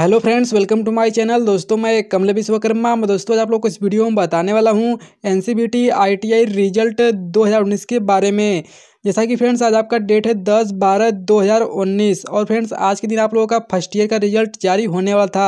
hello friends welcome to my channel दोस्तों मैं कमला विश्वकर्मा मैं दोस्तों आज आप लोग को इस वीडियो में बताने वाला हूँ एनसीबीटी आईटीआई रिजल्ट 2019 के बारे में जैसा कि फ्रेंड्स आज आपका डेट है दस बारह दो हज़ार उन्नीस और फ्रेंड्स आज के दिन आप लोगों का फर्स्ट ईयर का रिजल्ट जारी होने वाला था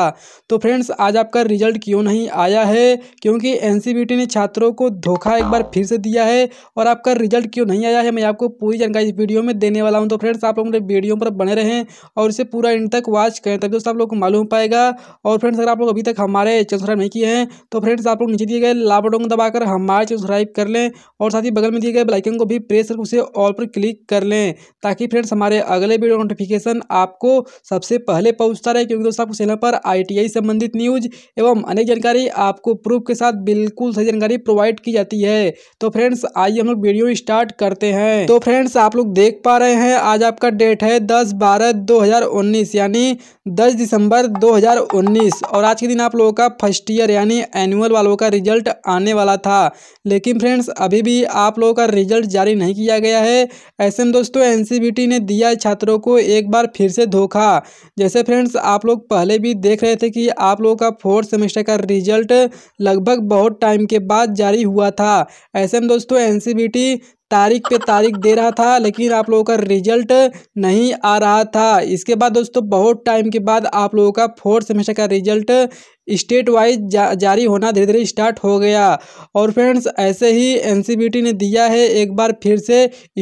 तो फ्रेंड्स आज आपका रिजल्ट क्यों नहीं आया है क्योंकि एन ने छात्रों को धोखा एक बार फिर से दिया है और आपका रिजल्ट क्यों नहीं आया है मैं आपको पूरी जानकारी इस वीडियो में देने वाला हूँ तो फ्रेंड्स आप लोग मेरे वीडियो पर बने रहें और इसे पूरा इंड तक वॉच करें तभी दोस्तों आप लोग को मालूम पाएगा और फ्रेंड्स अगर आप लोग अभी तक हमारे चैनल सब्सक्राइब नहीं किए हैं तो फ्रेंड्स आप लोग नीचे दिए गए लाभ दबाकर हमारे चैनल सब्सक्राइब कर लें और साथ ही बगल में दिए गए बेलाइकन को भी प्रेस उसे ऑल पर क्लिक कर लें ताकि फ्रेंड्स हमारे अगले वीडियो नोटिफिकेशन आपको सबसे पहले पहुँचता रहे क्योंकि दोस्तों आपको चैनल पर आई संबंधित न्यूज़ एवं अनेक जानकारी आपको प्रूफ के साथ बिल्कुल सही जानकारी प्रोवाइड की जाती है तो फ्रेंड्स आइए हम लोग वीडियो स्टार्ट करते हैं तो फ्रेंड्स आप लोग देख पा रहे हैं आज आपका डेट है दस बारह दो यानी दस दिसंबर दो और आज के दिन आप लोगों का फर्स्ट ईयर यानी एनुअल वालों का रिजल्ट आने वाला था लेकिन फ्रेंड्स अभी भी आप लोगों का रिजल्ट जारी नहीं किया गया है है ऐसे में दोस्तों एनसीबीटी ने दिया छात्रों को एक बार फिर से धोखा जैसे फ्रेंड्स आप लोग पहले भी देख रहे थे कि आप लोगों का फोर्थ सेमेस्टर का रिजल्ट लगभग बहुत टाइम के बाद जारी हुआ था ऐसे में दोस्तों एनसीबीटी तारीख पे तारीख दे रहा था लेकिन आप लोगों का रिजल्ट नहीं आ रहा था इसके बाद दोस्तों बहुत टाइम के बाद आप लोगों का फोर्थ सेमेस्टर का रिजल्ट स्टेट वाइज जा, जारी होना धीरे धीरे स्टार्ट हो गया और फ्रेंड्स ऐसे ही एन ने दिया है एक बार फिर से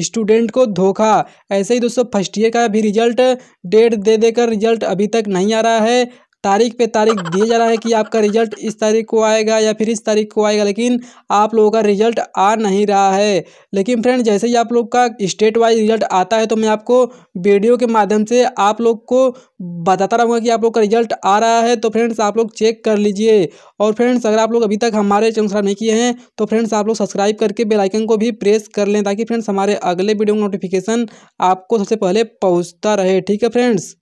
स्टूडेंट को धोखा ऐसे ही दोस्तों फर्स्ट ईयर का भी रिजल्ट डेट दे देकर रिजल्ट अभी तक नहीं आ रहा है तारीख पे तारीख दिया जा रहा है कि आपका रिजल्ट इस तारीख को आएगा या फिर इस तारीख को आएगा लेकिन आप लोगों का रिजल्ट आ नहीं रहा है लेकिन फ्रेंड जैसे ही आप लोग का स्टेट वाइज रिजल्ट आता है तो मैं आपको वीडियो के माध्यम से आप लोग को बताता रहूँगा कि आप लोग का रिजल्ट आ रहा है तो फ्रेंड्स आप लोग चेक कर लीजिए और फ्रेंड्स अगर आप लोग अभी तक हमारे चैनल सब्सक्राइब नहीं किए हैं तो फ्रेंड्स आप लोग सब्सक्राइब करके बेलाइकन को भी प्रेस कर लें ताकि फ्रेंड्स हमारे अगले वीडियो का नोटिफिकेशन आपको सबसे पहले पहुँचता रहे ठीक है फ्रेंड्स